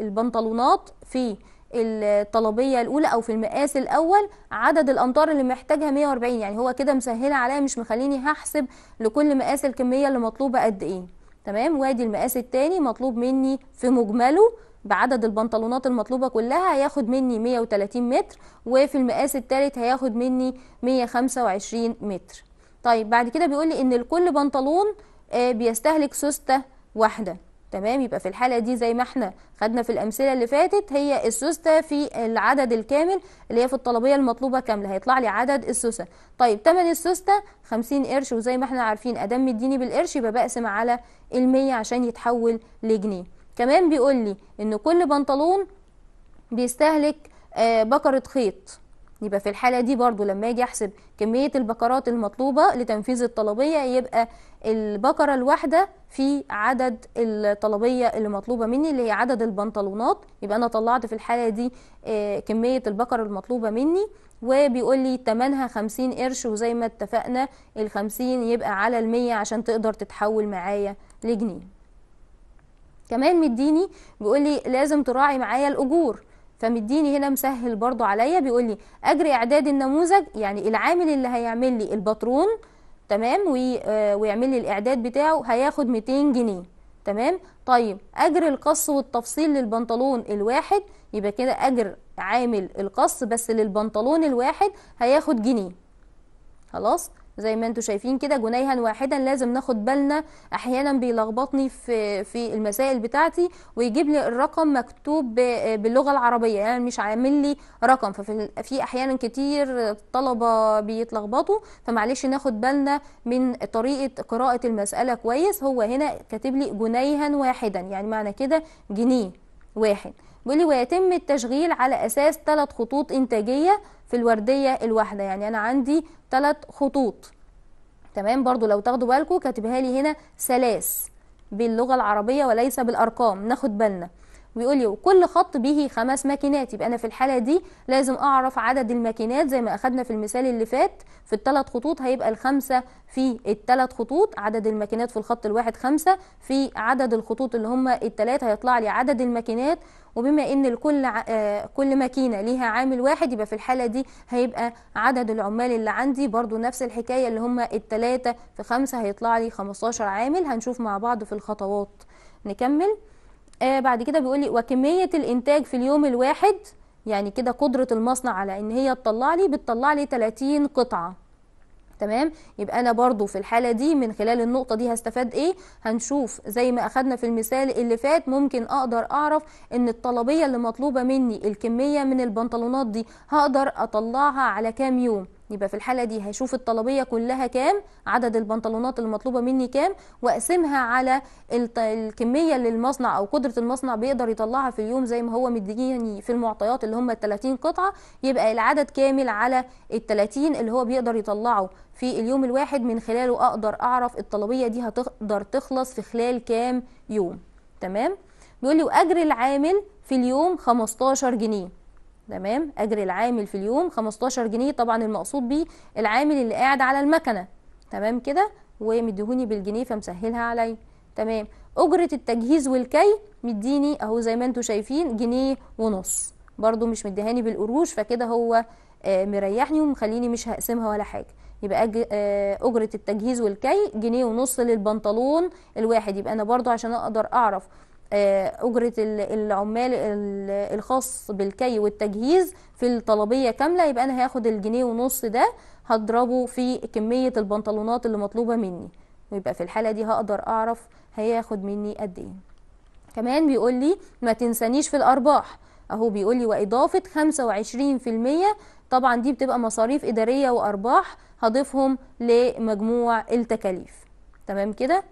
البنطلونات في الطلبية الأولى أو في المقاس الأول عدد الأمتار اللي محتاجها 140 يعني هو كده مسهلة عليا مش مخليني هحسب لكل مقاس الكمية اللي مطلوبة قد إيه تمام وادي المقاس التاني مطلوب مني في مجمله بعدد البنطلونات المطلوبه كلها هياخد مني 130 متر وفي المقاس الثالث هياخد مني 125 متر طيب بعد كده بيقول لي ان كل بنطلون آه، بيستهلك سوسته واحده تمام يبقى في الحاله دي زي ما احنا خدنا في الامثله اللي فاتت هي السوسته في العدد الكامل اللي هي في الطلبيه المطلوبه كامله هيطلع لي عدد السوسه طيب تمن السوسته 50 قرش وزي ما احنا عارفين ادم مديني بالقرش يبقى بقسم علي المية عشان يتحول لجنيه كمان بيقول لي ان كل بنطلون بيستهلك آه، بكرة خيط يبقى في الحالة دي برضو لما اجي احسب كمية البكرات المطلوبة لتنفيذ الطلبية يبقى البكرة الواحدة في عدد الطلبية اللي مطلوبة مني اللي هي عدد البنطلونات يبقى انا طلعت في الحالة دي آه، كمية البكرة المطلوبة مني وبيقول لي تمنها خمسين قرش وزي ما اتفقنا الخمسين يبقى على المية عشان تقدر تتحول معايا لجنيه كمان مديني بيقول لي لازم تراعي معايا الاجور فمديني هنا مسهل برضو عليا بيقول لي اجر اعداد النموذج يعني العامل اللي هيعمل لي الباترون تمام آه، ويعمل لي الاعداد بتاعه هياخد 200 جنيه تمام طيب اجر القص والتفصيل للبنطلون الواحد يبقى كده اجر عامل القص بس للبنطلون الواحد هياخد جنيه خلاص زي ما انتم شايفين كده جنيها واحدا لازم ناخد بالنا احيانا بيلخبطني في في المسائل بتاعتي ويجيب لي الرقم مكتوب باللغه العربيه يعني مش عامل لي رقم ففي احيانا كتير الطلبه بيتلخبطوا فمعلش ناخد بالنا من طريقه قراءه المساله كويس هو هنا كاتب لي جنيها واحدا يعني معنى كده جنيه واحد بيقول ويتم التشغيل على اساس ثلاث خطوط انتاجيه في الورديه الواحده يعني انا عندي ثلاث خطوط تمام برضو لو تاخدوا بالكم كاتبها لي هنا ثلاث باللغه العربيه وليس بالارقام ناخد بالنا ويقول لي وكل خط به خمس ماكينات يبقى انا في الحاله دي لازم اعرف عدد الماكينات زي ما اخدنا في المثال اللي فات في الثلاث خطوط هيبقى الخمسه في الثلاث خطوط عدد الماكينات في الخط الواحد خمسه في عدد الخطوط اللي هم الثلاث هيطلع لي عدد الماكينات وبما ان الكل آه، كل ماكينه ليها عامل واحد يبقى في الحاله دي هيبقى عدد العمال اللي عندي برضو نفس الحكايه اللي هم الثلاثه في خمسه هيطلع لي 15 عامل هنشوف مع بعض في الخطوات نكمل آه بعد كده بيقول لي وكميه الانتاج في اليوم الواحد يعني كده قدره المصنع على ان هي تطلع لي بتطلع لي 30 قطعه تمام يبقى انا برضو في الحالة دي من خلال النقطة دي هستفاد ايه هنشوف زي ما اخدنا في المثال اللي فات ممكن اقدر اعرف ان الطلبية اللي مطلوبة مني الكمية من البنطلونات دي هقدر اطلعها على كام يوم يبقى في الحالة دي هشوف الطلبية كلها كام عدد البنطلونات المطلوبة مني كام وأقسمها على الكمية اللي المصنع أو قدرة المصنع بيقدر يطلعها في اليوم زي ما هو مديني في المعطيات اللي هم 30 قطعة يبقى العدد كامل على ال 30 اللي هو بيقدر يطلعه في اليوم الواحد من خلاله أقدر أعرف الطلبية دي هتقدر تخلص في خلال كام يوم تمام بيقول لي وأجر العامل في اليوم 15 جنيه تمام اجر العامل في اليوم 15 جنيه طبعا المقصود بيه العامل اللي قاعد على المكنه تمام كده ومديهوني بالجنيه فمسهلها عليا تمام اجره التجهيز والكي مديني اهو زي ما انتم شايفين جنيه ونص برده مش مديهاني بالقروش فكده هو آه، مريحني ومخليني مش هقسمها ولا حاجه يبقى آه، اجره التجهيز والكي جنيه ونص للبنطلون الواحد يبقى انا برضو عشان اقدر اعرف آه، أجرة العمال الخاص بالكي والتجهيز في الطلبية كاملة يبقى أنا هاخد الجنيه ونص ده هضربه في كمية البنطلونات اللي مطلوبة مني ويبقى في الحالة دي هقدر أعرف هياخد مني قد إيه كمان بيقول لي ما تنسانيش في الأرباح أهو بيقول لي وإضافة 25% طبعا دي بتبقى مصاريف إدارية وأرباح هضيفهم لمجموع التكاليف تمام كده؟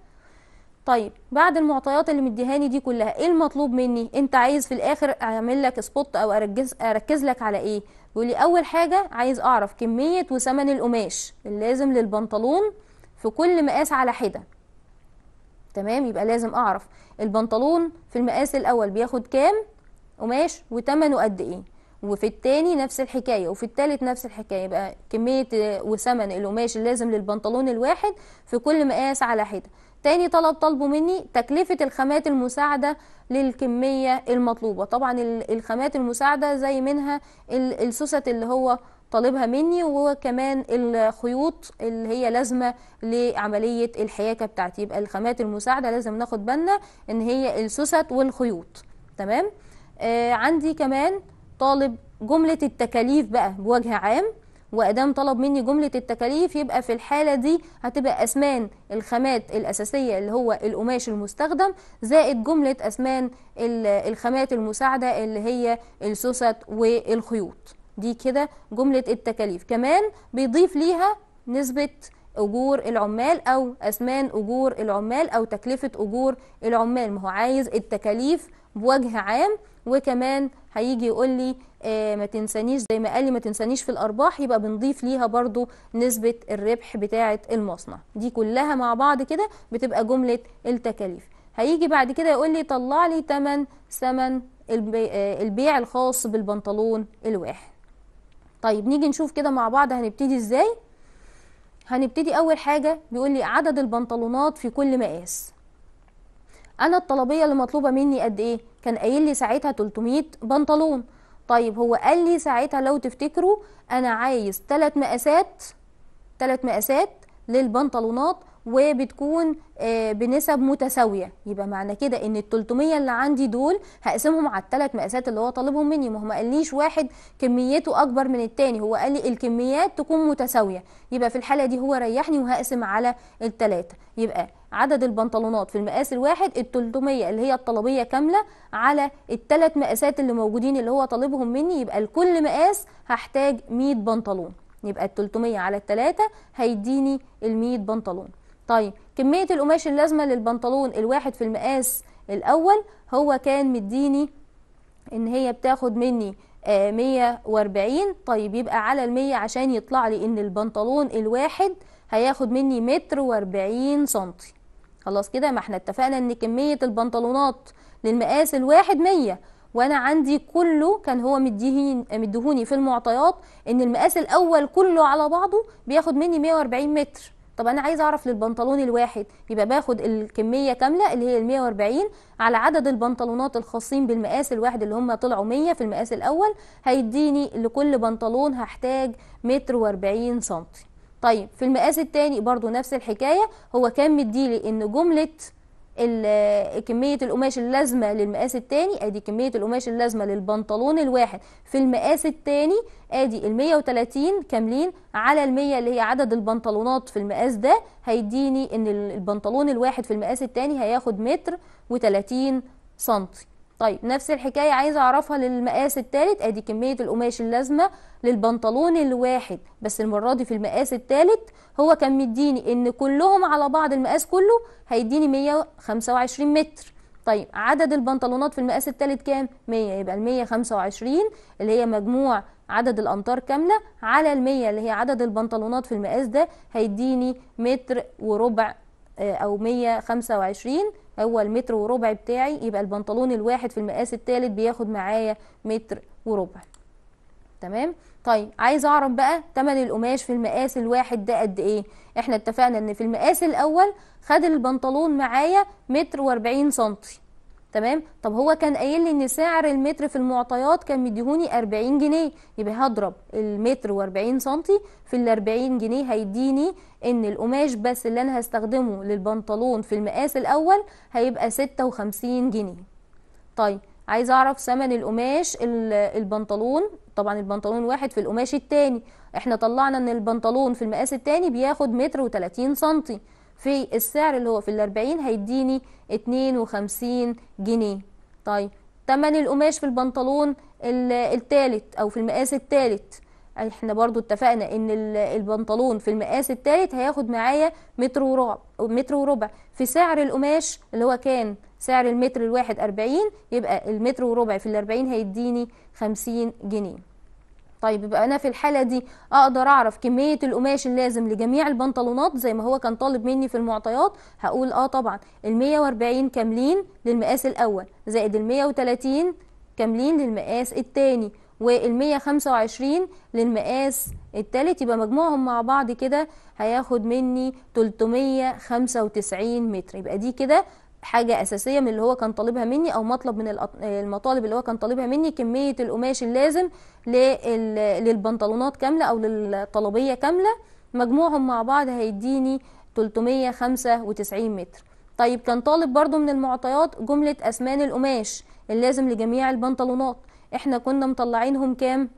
طيب بعد المعطيات اللي مديهاني دي كلها ايه المطلوب مني انت عايز في الاخر اعمل لك سبوت او اركز اركز لك على ايه بيقول اول حاجه عايز اعرف كميه وثمن القماش اللازم للبنطلون في كل مقاس على حده تمام يبقى لازم اعرف البنطلون في المقاس الاول بياخد كام قماش وثمنه قد ايه وفي التاني نفس الحكاية وفي التالت نفس الحكاية يبقى كمية وثمن القماش اللازم للبنطلون الواحد في كل مقاس على حدة تاني طلب طالبه مني تكلفة الخامات المساعدة للكمية المطلوبة طبعا الخامات المساعدة زي منها السوست اللي هو طالبها مني وكمان الخيوط اللي هي لازمه لعمليه الحياكه بتاعتي يبقى الخامات المساعده لازم ناخد بالنا ان هي السوست والخيوط تمام آه عندي كمان طالب جمله التكاليف بقى بوجه عام وادام طلب مني جمله التكاليف يبقى في الحاله دي هتبقى اسمان الخامات الاساسيه اللي هو القماش المستخدم زائد جمله اسمان الخامات المساعده اللي هي السوست والخيوط دي كده جمله التكاليف كمان بيضيف ليها نسبه اجور العمال او اثمان اجور العمال او تكلفه اجور العمال ما هو عايز التكاليف بوجه عام وكمان هيجي يقول لي آه، ما تنسانيش زي ما قال لي ما تنسانيش في الارباح يبقى بنضيف ليها برضو نسبه الربح بتاعه المصنع دي كلها مع بعض كده بتبقى جمله التكاليف هيجي بعد كده يقول لي طلع لي ثمن ثمن آه، البيع الخاص بالبنطلون الواحد طيب نيجي نشوف كده مع بعض هنبتدي ازاي هنبتدي اول حاجه بيقول لي عدد البنطلونات في كل مقاس انا الطلبيه اللي مطلوبه مني قد ايه كان قايل لي ساعتها 300 بنطلون طيب هو قال لي ساعتها لو تفتكروا انا عايز ثلاث مقاسات ثلاث مقاسات للبنطلونات وبتكون آه، بنسب متساويه يبقى معنى كده ان ال 300 اللي عندي دول هقسمهم على الثلاث مقاسات اللي هو طالبهم مني ما هو ما قاليش واحد كميته اكبر من الثاني هو قال لي الكميات تكون متساويه يبقى في الحاله دي هو ريحني وهقسم على الثلاثه يبقى عدد البنطلونات في المقاس الواحد ال 300 اللي هي الطلبيه كامله على الثلاث مقاسات اللي موجودين اللي هو طالبهم مني يبقى لكل مقاس هحتاج 100 بنطلون يبقى ال 300 على الثلاثه هيديني ال 100 بنطلون طيب كميه القماش اللازمه للبنطلون الواحد في المقاس الاول هو كان مديني ان هي بتاخد مني 140 آه، طيب يبقى على ال100 عشان يطلع لي ان البنطلون الواحد هياخد مني متر واربعين سنتي خلاص كده ما احنا اتفقنا ان كمية البنطلونات للمقاس الواحد مية وانا عندي كله كان هو مديهوني في المعطيات ان المقاس الاول كله على بعضه بياخد مني 140 متر طب انا عايز اعرف للبنطلون الواحد يبقى باخد الكميه كامله اللي هي ال 140 على عدد البنطلونات الخاصين بالمقاس الواحد اللي هم طلعوا 100 في المقاس الاول هيديني لكل بنطلون هحتاج متر واربعين سنتي طيب في المقاس الثاني برضو نفس الحكاية هو كان مديلي ان جملة آه، كمية القماش اللازمة للمقاس الثاني ادي كمية القماش اللازمة للبنطلون الواحد في المقاس الثاني ادي ال 130 كاملين على ال 100 اللي هي عدد البنطلونات في المقاس ده هيديني ان البنطلون الواحد في المقاس الثاني هياخد متر و30 سنتي طيب نفس الحكاية عايزة اعرفها للمقاس الثالث ادي كمية القماش اللازمة للبنطلون الواحد بس المرة دي في المقاس الثالث هو كان مديني ان كلهم على بعض المقاس كله هيديني 125 متر طيب عدد البنطلونات في المقاس الثالث كام 100 يبقى ال 125 اللي هي مجموع عدد الامتار كامله على ال 100 اللي هي عدد البنطلونات في المقاس ده هيديني متر وربع او 125 هو المتر وربع بتاعي يبقى البنطلون الواحد في المقاس الثالث بياخد معايا متر وربع تمام طيب عايز اعرف بقى تمن القماش في المقاس الواحد ده قد ايه احنا اتفقنا ان في المقاس الاول خد البنطلون معايا متر واربعين سنتي تمام طب هو كان قايل لي ان سعر المتر في المعطيات كان مديهوني 40 جنيه يبقى هضرب المتر و40 سنتي في ال 40 جنيه هيديني ان القماش بس اللي انا هستخدمه للبنطلون في المقاس الاول هيبقى 56 جنيه طيب عايز اعرف ثمن القماش البنطلون طبعا البنطلون واحد في القماش التاني احنا طلعنا ان البنطلون في المقاس التاني بياخد متر و30 سنتي في السعر اللي هو في الأربعين هيديني اتنين وخمسين جنيه طيب تمن القماش في البنطلون التالت أو في المقاس التالت احنا برضو اتفقنا ان البنطلون في المقاس التالت هياخد معايا متر وربع متر وربع في سعر القماش اللي هو كان سعر المتر الواحد أربعين يبقى المتر وربع في الأربعين هيديني خمسين جنيه طيب يبقى انا في الحاله دي اقدر اعرف كميه القماش اللازم لجميع البنطلونات زي ما هو كان طالب مني في المعطيات هقول اه طبعا ال140 كاملين للمقاس الاول زائد ال130 كاملين للمقاس الثاني وال125 للمقاس الثالث يبقى مجموعهم مع بعض كده هياخد مني 395 متر يبقى دي كده حاجه اساسيه من اللي هو كان طالبها مني او مطلب من المطالب اللي هو كان طالبها مني كميه القماش اللازم للبنطلونات كامله او للطلبيه كامله مجموعهم مع بعض هيديني 395 متر طيب كان طالب برضو من المعطيات جمله اسمان القماش اللازم لجميع البنطلونات احنا كنا مطلعينهم كام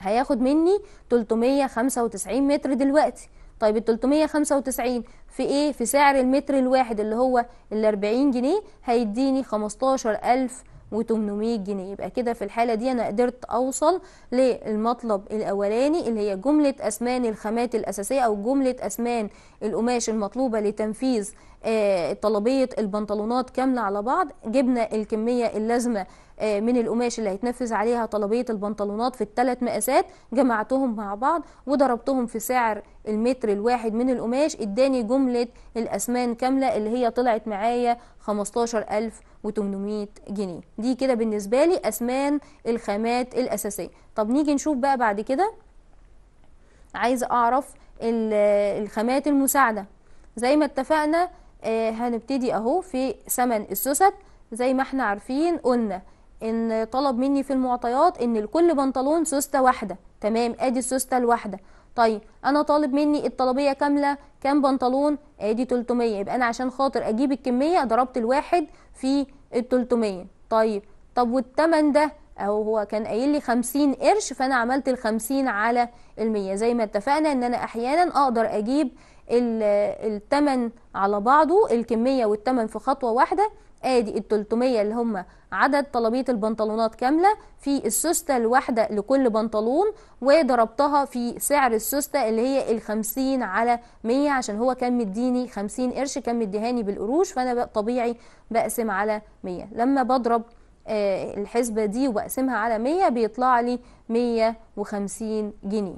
هياخد مني 395 متر دلوقتي طيب ال 395 في ايه في سعر المتر الواحد اللي هو ال 40 جنيه هيديني 15000 و800 جنيه يبقى كده في الحالة دي أنا قدرت أوصل للمطلب الأولاني اللي هي جملة أسمان الخامات الأساسية أو جملة أسمان القماش المطلوبة لتنفيذ آه، طلبية البنطلونات كاملة على بعض جبنا الكمية اللازمة آه، من القماش اللي هيتنفذ عليها طلبيه البنطلونات في الثلاث مقاسات جمعتهم مع بعض وضربتهم في سعر المتر الواحد من القماش اداني جمله الاسمان كامله اللي هي طلعت معايا 15800 جنيه دي كده بالنسبه لي اسمان الخامات الاساسيه طب نيجي نشوف بقى بعد كده عايزه اعرف الخامات المساعده زي ما اتفقنا آه، هنبتدي اهو في ثمن السوست زي ما احنا عارفين قلنا ان طلب مني في المعطيات ان لكل بنطلون سوسته واحده تمام ادي السوسته الواحده طيب انا طالب مني الطلبيه كامله كام بنطلون ادي 300 يبقى انا عشان خاطر اجيب الكميه ضربت الواحد في ال 300 طيب طب والثمن ده او هو كان قايل لي 50 قرش فانا عملت ال 50 على ال 100 زي ما اتفقنا ان انا احيانا اقدر اجيب الثمن على بعضه الكميه والثمن في خطوه واحده ادي ال 300 اللي هم عدد طلبيه البنطلونات كامله في السوسته الواحده لكل بنطلون وضربتها في سعر السوسته اللي هي ال 50 على 100 عشان هو كان مديني 50 قرش كان مديهاني بالقروش فانا بقى طبيعي بقسم على 100 لما بضرب آه الحسبه دي وبقسمها على 100 بيطلع لي 150 جنيه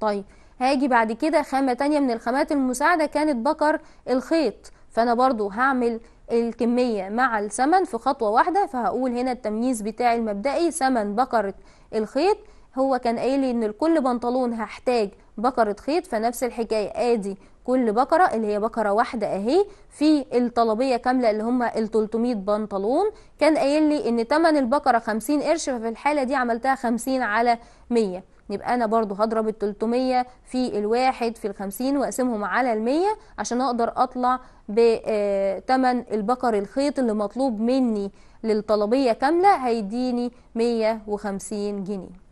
طيب هاجي بعد كده خامة تانية من الخامات المساعدة كانت بكر الخيط فأنا برضو هعمل الكمية مع الثمن في خطوة واحدة فهقول هنا التمييز بتاعي المبدئي ثمن بكرة الخيط هو كان قايل ان كل بنطلون هحتاج بكرة خيط فنفس الحكاية ادي كل بكرة اللي هي بكرة واحدة اهي في الطلبية كاملة اللي هما ال 300 بنطلون كان قايل لي ان تمن البكرة 50 قرش ففي الحالة دي عملتها 50 على 100 يبقى انا برضو هضرب ال 300 في الواحد في ال 50 واقسمهم على المية 100 عشان اقدر اطلع بتمن آه، البقر الخيط اللي مطلوب مني للطلبيه كامله هيديني 150 جنيه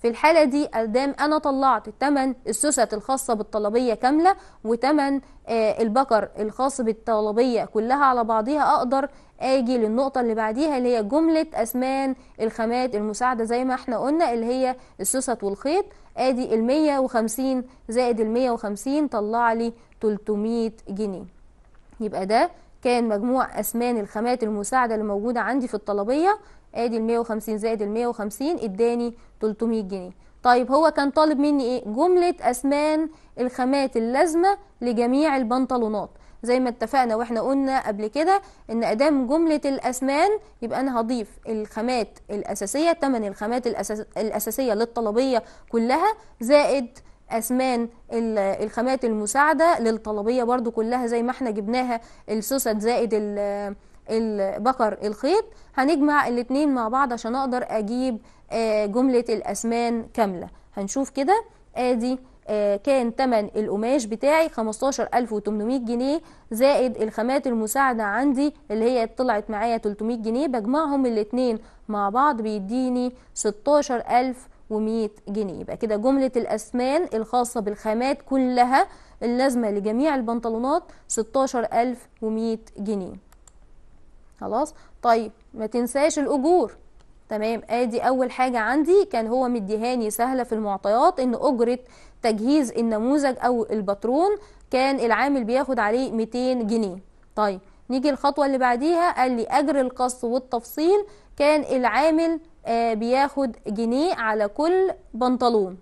في الحالة دي قدام أنا طلعت تمن السوست الخاصة بالطلبية كاملة وتمن آه، البكر الخاص بالطلبية كلها على بعضها أقدر اجي للنقطة اللي بعديها اللي هي جملة أسمان الخامات المساعدة زي ما احنا قلنا اللي هي السوست والخيط ادي المية وخمسين زائد المية وخمسين طلع لي تلتمية جنيه يبقى ده كان مجموع أسمان الخامات المساعدة اللي موجودة عندي في الطلبية ادي ال 150 زائد ال 150 اداني 300 جنيه طيب هو كان طالب مني ايه جمله اسمان الخامات اللازمه لجميع البنطلونات زي ما اتفقنا واحنا قلنا قبل كده ان ادام جمله الاسمان يبقى انا هضيف الخامات الاساسيه ثمن الخامات الاساسيه للطلبيه كلها زائد اسمان الخامات المساعده للطلبيه برضو كلها زي ما احنا جبناها السوست زائد البقر الخيط هنجمع الاتنين مع بعض عشان اقدر اجيب آه، جملة الاسمان كاملة هنشوف كده ادي آه، كان تمن القماش بتاعي خمستاشر الف وتمنميه جنيه زائد الخامات المساعدة عندي اللي هي طلعت معايا تلتميه جنيه بجمعهم الاتنين مع بعض بيديني ستاشر الف وميه جنيه يبقى كده جملة الأسمان الخاصة بالخامات كلها اللازمة لجميع البنطلونات ستاشر الف وميه جنيه خلاص طيب ما تنساش الاجور تمام ادي اول حاجه عندي كان هو مديهاني سهله في المعطيات ان اجره تجهيز النموذج او الباترون كان العامل بياخد عليه 200 جنيه طيب نيجي الخطوه اللي بعديها قال لي اجر القص والتفصيل كان العامل آه بياخد جنيه على كل بنطلون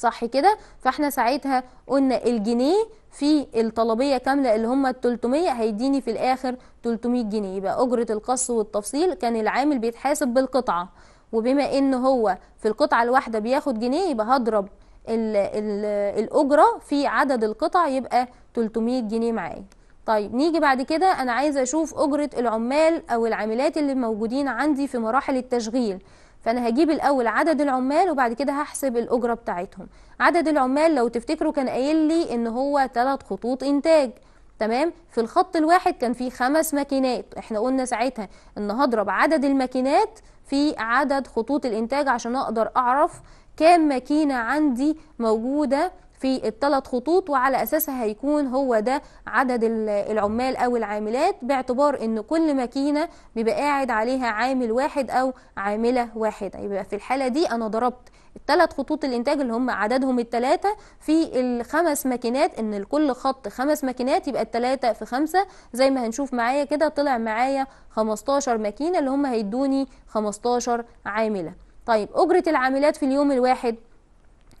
صح كده فاحنا ساعتها قلنا الجنيه في الطلبيه كامله اللي هم ال 300 هيديني في الاخر 300 جنيه يبقى اجره القص والتفصيل كان العامل بيتحاسب بالقطعه وبما ان هو في القطعه الواحده بياخد جنيه يبقى هضرب الـ الـ الاجره في عدد القطع يبقى 300 جنيه معايا طيب نيجي بعد كده انا عايزه اشوف اجره العمال او العاملات اللي موجودين عندي في مراحل التشغيل فانا هجيب الاول عدد العمال وبعد كده هحسب الاجره بتاعتهم عدد العمال لو تفتكروا كان قايل لي ان هو ثلاث خطوط انتاج تمام في الخط الواحد كان فيه خمس ماكينات احنا قلنا ساعتها ان هضرب عدد الماكينات في عدد خطوط الانتاج عشان اقدر اعرف كام ماكينه عندي موجوده في الثلاث خطوط وعلى اساسها هيكون هو ده عدد العمال او العاملات باعتبار ان كل ماكينه بيبقى قاعد عليها عامل واحد او عامله واحده يبقى في الحاله دي انا ضربت الثلاث خطوط الانتاج اللي هم عددهم الثلاثه في الخمس ماكينات ان لكل خط خمس ماكينات يبقى الثلاثه في خمسه زي ما هنشوف معايا كده طلع معايا 15 ماكينه اللي هم هيدوني 15 عامله طيب اجره العاملات في اليوم الواحد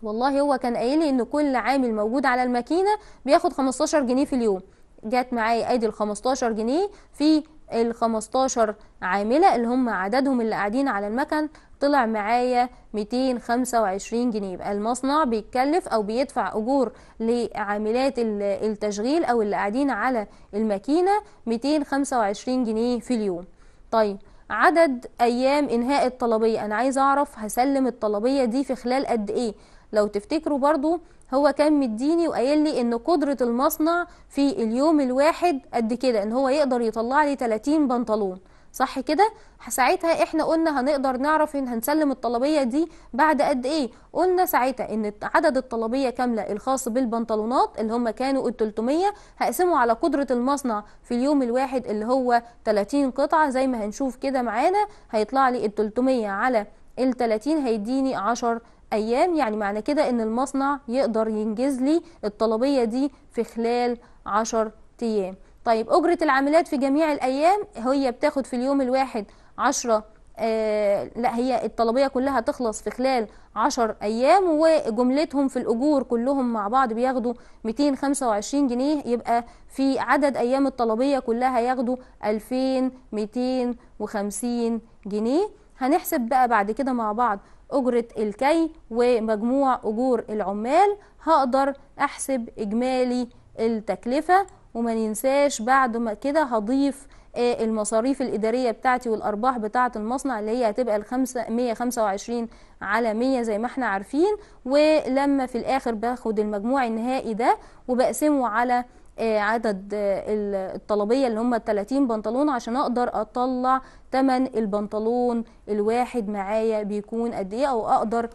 والله هو كان قايل ان كل عامل موجود على الماكينه بياخد 15 جنيه في اليوم جت معايا ادي ال 15 جنيه في ال 15 عامله اللي هم عددهم اللي قاعدين على المكن طلع معايا 225 جنيه يبقى المصنع بيتكلف او بيدفع اجور لعاملات التشغيل او اللي قاعدين على الماكينه 225 جنيه في اليوم طيب عدد ايام انهاء الطلبيه انا عايزه اعرف هسلم الطلبيه دي في خلال قد ايه لو تفتكروا برضو هو كان مديني وقايل لي ان قدره المصنع في اليوم الواحد قد كده ان هو يقدر يطلع لي 30 بنطلون صح كده ساعتها احنا قلنا هنقدر نعرف ان هنسلم الطلبيه دي بعد قد ايه قلنا ساعتها ان عدد الطلبيه كامله الخاص بالبنطلونات اللي هم كانوا ال 300 هقسمه على قدره المصنع في اليوم الواحد اللي هو 30 قطعه زي ما هنشوف كده معانا هيطلع لي ال 300 على ال 30 هيديني 10 ايام يعني معنى كده ان المصنع يقدر ينجز لي الطلبيه دي في خلال 10 ايام طيب اجره العاملات في جميع الايام هي بتاخد في اليوم الواحد 10 آه لا هي الطلبيه كلها تخلص في خلال 10 ايام وجملتهم في الاجور كلهم مع بعض بياخدوا 225 جنيه يبقى في عدد ايام الطلبيه كلها ياخدوا 2250 جنيه هنحسب بقى بعد كده مع بعض أجرة الكي ومجموع أجور العمال هقدر أحسب إجمالي التكلفة وما ننساش بعد ما كده هضيف آه، المصاريف الإدارية بتاعتي والأرباح بتاعة المصنع اللي هي هتبقى الخمسة 125 على 100 زي ما احنا عارفين ولما في الآخر باخد المجموع النهائي ده وبقسمه على عدد الطلبيه اللي هم 30 بنطلون عشان اقدر اطلع تمن البنطلون الواحد معايا بيكون قد ايه او اقدر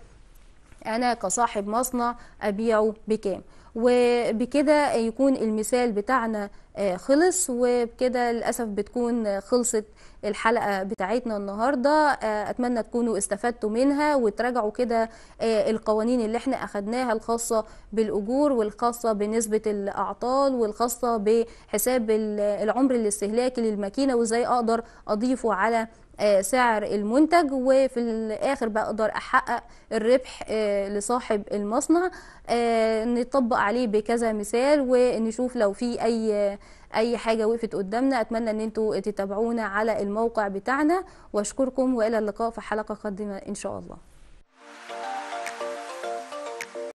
انا كصاحب مصنع ابيعه بكام وبكده يكون المثال بتاعنا آه، خلص وبكده للأسف بتكون خلصت الحلقة بتاعتنا النهاردة آه، أتمنى تكونوا استفدتوا منها وتراجعوا كده آه، القوانين اللي احنا أخدناها الخاصة بالأجور والخاصة بنسبة الأعطال والخاصة بحساب العمر الاستهلاكي للماكينة وإزاي أقدر أضيفه على آه، سعر المنتج وفي الاخر بقدر احقق الربح آه، لصاحب المصنع آه، نطبق عليه بكذا مثال ونشوف لو في اي اي حاجه وقفت قدامنا اتمنى ان انتوا تتابعونا على الموقع بتاعنا واشكركم والى اللقاء في حلقه قادمه ان شاء الله